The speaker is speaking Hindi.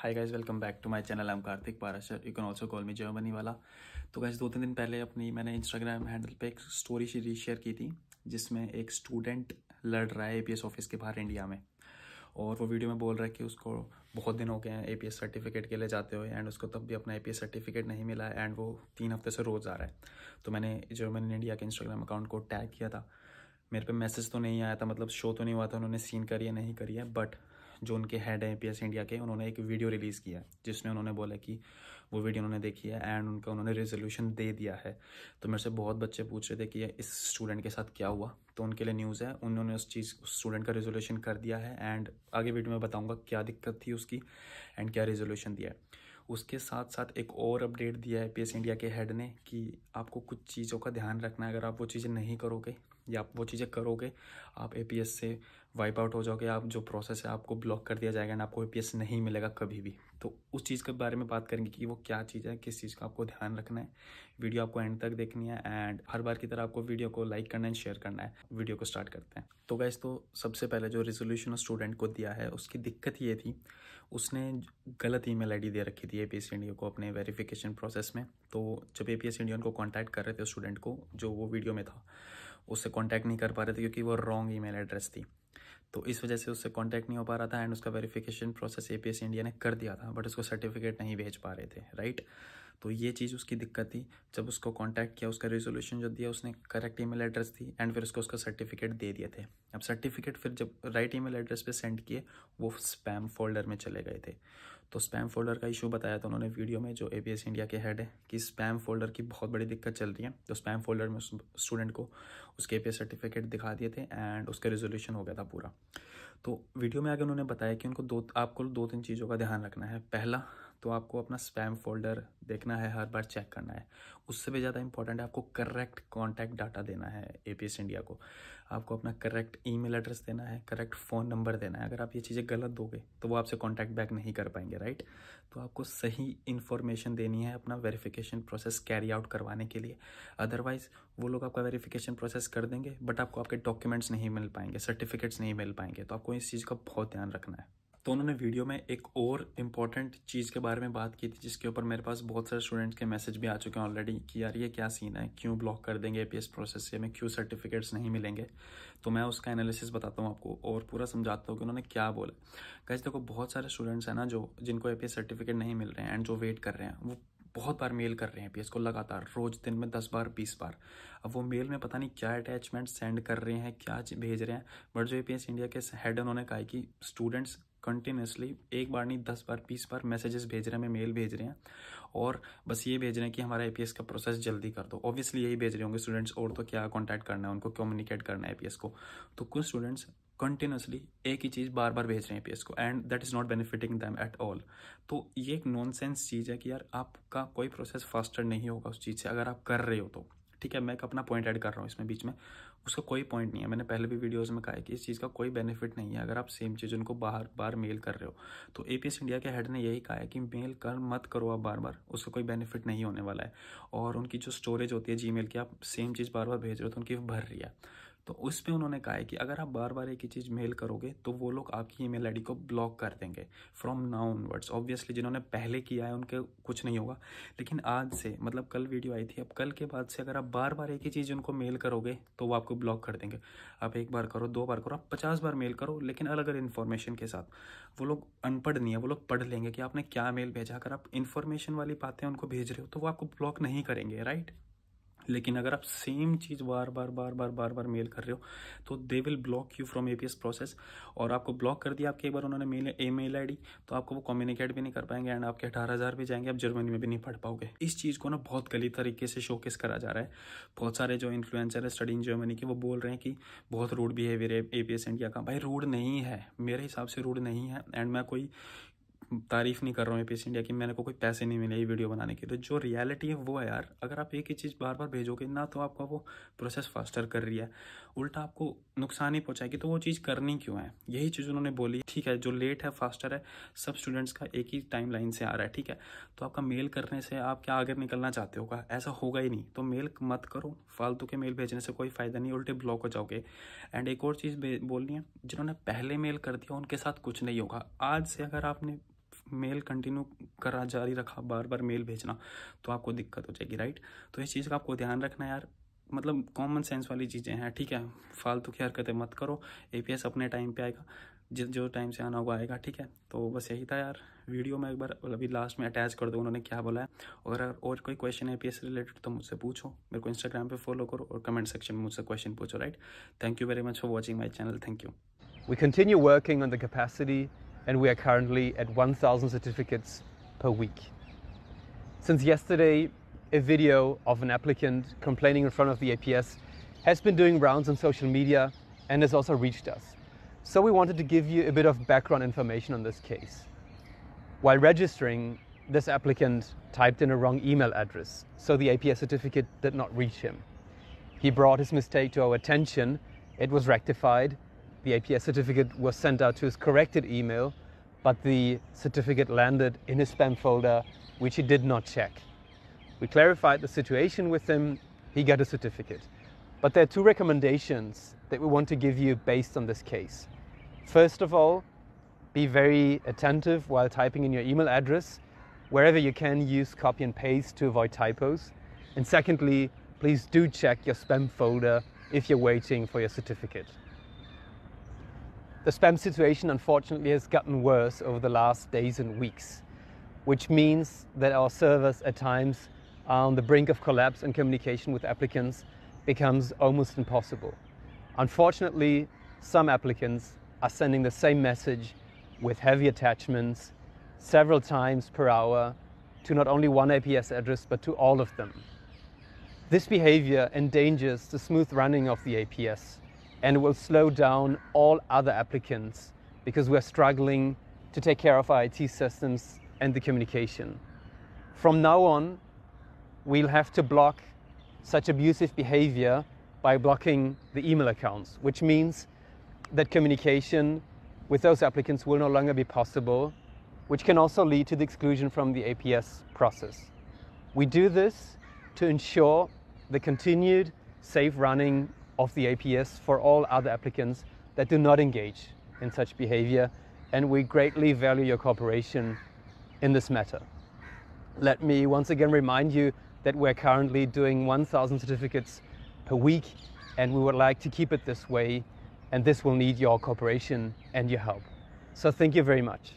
Hi guys welcome back to my channel I am Kartik Parashar you can also call me Jay वाला तो गाइज दो तीन दिन पहले अपनी मैंने इंस्टाग्राम हैंडल पे एक स्टोरी शेयर की थी जिसमें एक स्टूडेंट लड़ रहा है एस ऑफिस के बाहर इंडिया में और वो वीडियो में बोल रहा है कि उसको बहुत दिन हो गए हैं एस सर्टिफिकेट के लिए जाते हुए एंड उसको तब भी अपना एस सर्टिफिकेट नहीं मिला एंड वो तीन हफ्ते से रोज़ आ रहा है तो मैंने जर्मन इंडिया के इंस्टाग्राम अकाउंट को टैग किया था मेरे पे मैसेज तो नहीं आया था मतलब शो तो नहीं हुआ था उन्होंने सीन करी है नहीं करी है बट जो उनके हेड हैं पी इंडिया के उन्होंने एक वीडियो रिलीज़ किया जिसमें उन्होंने बोला कि वो वीडियो उन्होंने देखी है एंड उनका उन्होंने रेजोल्यूशन दे दिया है तो मेरे से बहुत बच्चे पूछ रहे थे कि इस स्टूडेंट के साथ क्या हुआ तो उनके लिए न्यूज़ है उन्होंने उस चीज़ उस स्टूडेंट का रेजोल्यूशन कर दिया है एंड आगे वीडियो में बताऊँगा क्या दिक्कत थी उसकी एंड क्या रेजोल्यूशन दिया है उसके साथ साथ एक और अपडेट दिया है पी इंडिया के हेड ने कि आपको कुछ चीज़ों का ध्यान रखना है अगर आप वो चीज़ें नहीं करोगे या आप वो चीज़ें करोगे आप ए से वाइप आउट हो जाओगे आप जो प्रोसेस है आपको ब्लॉक कर दिया जाएगा एंड आपको ए नहीं मिलेगा कभी भी तो उस चीज़ के बारे में बात करेंगे कि वो क्या चीज़ है किस चीज़ का आपको ध्यान रखना है वीडियो आपको एंड तक देखनी है एंड हर बार की तरह आपको वीडियो को लाइक करना एंड शेयर करना है वीडियो को स्टार्ट करते हैं तो वैस तो सबसे पहले जो रेजोल्यूशन स्टूडेंट को दिया है उसकी दिक्कत ये थी उसने गलत ई मेल दे रखी थी ए पी इंडिया को अपने वेरीफिकेशन प्रोसेस में तो जब ए पी इंडिया को कॉन्टैक्ट कर रहे थे स्टूडेंट को जो वो वीडियो में था उससे कॉन्टैक्ट नहीं कर पा रहे थे क्योंकि वो रॉन्ग ईमेल एड्रेस थी तो इस वजह से उससे कांटेक्ट नहीं हो पा रहा था एंड उसका वेरिफिकेशन प्रोसेस ए इंडिया ने कर दिया था बट उसको सर्टिफिकेट नहीं भेज पा रहे थे राइट तो ये चीज़ उसकी दिक्कत थी जब उसको कांटेक्ट किया उसका रेजोल्यूशन जो दिया उसने करेक्ट ईमेल एड्रेस थी एंड फिर उसको उसका सर्टिफिकेट दे दिए थे अब सर्टिफिकेट फिर जब राइट ईमेल एड्रेस पे सेंड किए वो स्पैम फोल्डर में चले गए थे तो स्पैम फोल्डर का इशू बताया था उन्होंने वीडियो में जो ए इंडिया के हेड है कि स्पैम फोल्डर की बहुत बड़ी दिक्कत चल रही है तो स्पैम फोल्डर में स्टूडेंट को उसके ए सर्टिफिकेट दिखा दिए थे एंड उसका रेजोल्यूशन हो गया था पूरा तो वीडियो में आगे उन्होंने बताया कि उनको दो आपको दो तीन चीज़ों का ध्यान रखना है पहला तो आपको अपना स्पैम फोल्डर देखना है हर बार चेक करना है उससे भी ज़्यादा इंपॉर्टेंट है आपको करेक्ट कॉन्टैक्ट डाटा देना है ए इंडिया को आपको अपना करेक्ट ईमेल एड्रेस देना है करेक्ट फ़ोन नंबर देना है अगर आप ये चीज़ें गलत दोगे तो वो आपसे कॉन्टैक्ट बैक नहीं कर पाएंगे राइट तो आपको सही इन्फॉर्मेशन देनी है अपना वेरीफ़िकेशन प्रोसेस कैरी आउट करवाने के लिए अदरवाइज़ वो लोग आपका वेरीफिकेशन प्रोसेस कर देंगे बट आपको आपके डॉक्यूमेंट्स नहीं मिल पाएंगे सर्टिफिकेट्स नहीं मिल पाएंगे तो आपको इस चीज़ का बहुत ध्यान रखना है तो उन्होंने वीडियो में एक और इम्पॉर्टेंट चीज़ के बारे में बात की थी जिसके ऊपर मेरे पास बहुत सारे स्टूडेंट्स के मैसेज भी आ चुके हैं ऑलरेडी कि यार ये क्या सीन है क्यों ब्लॉक कर देंगे ए प्रोसेस से हमें क्यों सर्टिफिकेट्स नहीं मिलेंगे तो मैं उसका एनालिसिस बताता हूँ आपको और पूरा समझाता हूँ कि उन्होंने क्या बोला कैसे देखो बहुत सारे स्टूडेंट्स हैं ना जो जिनको ए सर्टिफिकेट नहीं मिल रहे हैं एंड जो वेट कर रहे हैं वो बहुत बार मेल कर रहे हैं पी को लगातार रोज दिन में दस बार बीस बार अब वो मेल में पता नहीं क्या अटैचमेंट सेंड कर रहे हैं क्या भेज रहे हैं बट जो ए पी एस इंडिया के हेड उन्होंने कहा कि स्टूडेंट्स कंटिन्यूसली एक बार नहीं दस बार बीस बार मैसेजेस भेज रहे हैं मेल भेज रहे हैं और बस ये भेज रहे हैं कि हमारा ए का प्रोसेस जल्दी कर दो ऑब्वियसली यही भेज रहे होंगे स्टूडेंट्स और तो क्या कॉन्टैक्ट करना है उनको कम्युनिकेट करना है ए को तो कुछ स्टूडेंट्स कंटिन्यूसली एक ही चीज़ बार बार भेज रहे हैं पी को and that is not benefiting them at all तो ये एक नॉन सेंस चीज़ है कि यार आपका कोई प्रोसेस फास्टर नहीं होगा उस चीज़ से अगर आप कर रहे हो तो ठीक है मैं एक अपना पॉइंट ऐड कर रहा हूँ इसमें बीच में उसका कोई पॉइंट नहीं है मैंने पहले भी वीडियोस में कहा है कि इस चीज़ का कोई बेनिफिट नहीं है अगर आप सेम चीज़ उनको बार बार मेल कर रहे हो तो ए इंडिया के हेड ने यही कहा है कि मेल कर मत करो आप बार बार उसका कोई बेनिफिट नहीं होने वाला है और उनकी जो स्टोरेज होती है जी की आप सेम चीज़ बार बार भेज रहे हो तो उनकी भर रही है तो उस पर उन्होंने कहा है कि अगर आप बार बार एक ही चीज़ मेल करोगे तो वो लोग आपकी ईमेल आईडी को ब्लॉक कर देंगे फ्रॉम नाउ ऑनवर्ड्स ऑब्वियसली जिन्होंने पहले किया है उनके कुछ नहीं होगा लेकिन आज से मतलब कल वीडियो आई थी अब कल के बाद से अगर आप बार बार एक ही चीज़ उनको मेल करोगे तो वो आपको ब्लॉक कर देंगे आप एक बार करो दो बार करो आप पचास बार मेल करो लेकिन अलग अलग इन्फॉर्मेशन के साथ वो लोग अनपढ़ नहीं है वो लोग पढ़ लेंगे कि आपने क्या मेल भेजा अगर आप इन्फॉर्मेशन वाली बातें उनको भेज रहे हो तो वो आपको ब्लॉक नहीं करेंगे राइट लेकिन अगर आप सेम चीज़ बार बार बार बार बार बार मेल कर रहे हो तो they will block you from a process और आपको ब्लॉक कर दिया आपके एक बार उन्होंने मेल ए मेल आई तो आपको वो कम्युनिकेट भी नहीं कर पाएंगे एंड आपके अठारह हज़ार भी जाएंगे आप जर्मनी में भी नहीं पढ़ पाओगे इस चीज़ को ना बहुत गली तरीके से शोकेस करा जा रहा है बहुत सारे जो इन्फ्लुएंसर है स्टडी इन जर्मनी के वो बोल रहे हैं कि बहुत रूड बिहेवियर है ए पी एस इंडिया का भाई रूड नहीं है मेरे हिसाब से रूड नहीं है एंड मैं कोई तारीफ़ नहीं कर रहा हूँ पेश इंडिया की मैंने को कोई पैसे नहीं मिले ये वीडियो बनाने के तो जो रियलिटी है वो है यार अगर आप एक ही चीज़ बार बार भेजोगे ना तो आपका वो प्रोसेस फास्टर कर रही है उल्टा आपको नुकसान ही पहुँचाएगी तो वो चीज़ करनी क्यों है यही चीज़ उन्होंने बोली ठीक है जो लेट है फास्टर है सब स्टूडेंट्स का एक ही टाइम लाइन से आ रहा है ठीक है तो आपका मेल करने से आप क्या आगे निकलना चाहते होगा ऐसा होगा ही नहीं तो मेल मत करो फालतू के मेल भेजने से कोई फ़ायदा नहीं उल्टे ब्लॉक हो जाओगे एंड एक और चीज़ बोलनी है जिन्होंने पहले मेल कर दिया उनके साथ कुछ नहीं होगा आज से अगर आपने मेल कंटिन्यू करा जारी रखा बार बार मेल भेजना तो आपको दिक्कत हो जाएगी राइट तो इस चीज़ का आपको ध्यान रखना यार मतलब कॉमन सेंस वाली चीज़ें हैं ठीक है फालतू की हरकतें मत करो ए अपने टाइम पे आएगा जिस जो टाइम से आना होगा आएगा ठीक है तो बस यही था यार वीडियो में एक बार अभी लास्ट में अटैच कर दो उन्होंने क्या बोला है और और कोई क्वेश्चन है पी रिलेटेड तो मुझसे पूछो मेरे को इंस्टाग्राम पे फॉलो करो और कमेंट सेक्शन में मुझसे क्वेश्चन पूछो right thank you very much for watching my channel thank you we continue working on the capacity and we are currently at 1,000 certificates per week. Since yesterday, a video of an applicant complaining in front of the APS has been doing rounds on social media and has also reached us. So we wanted to give you a bit of background information on this case. While registering, this applicant typed in a wrong email address, so the APS certificate did not reach him. He brought his mistake to our attention, it was rectified, the APS certificate was sent out to his corrected email, but the certificate landed in his spam folder, which he did not check. We clarified the situation with him, he got a certificate. But there are two recommendations that we want to give you based on this case. First of all, be very attentive while typing in your email address. Wherever you can, use copy and paste to avoid typos. And secondly, please do check your spam folder if you're waiting for your certificate. The spam situation unfortunately has gotten worse over the last days and weeks, which means that our servers at times are on the brink of collapse and communication with applicants becomes almost impossible. Unfortunately, some applicants are sending the same message with heavy attachments several times per hour to not only one APS address but to all of them. This behavior endangers the smooth running of the APS and will slow down all other applicants because we're struggling to take care of our IT systems and the communication. From now on, we'll have to block such abusive behavior by blocking the email accounts, which means that communication with those applicants will no longer be possible, which can also lead to the exclusion from the APS process. We do this to ensure the continued safe running of the APS for all other applicants that do not engage in such behavior, and we greatly value your cooperation in this matter. Let me once again remind you that we're currently doing 1,000 certificates per week, and we would like to keep it this way, and this will need your cooperation and your help. So thank you very much.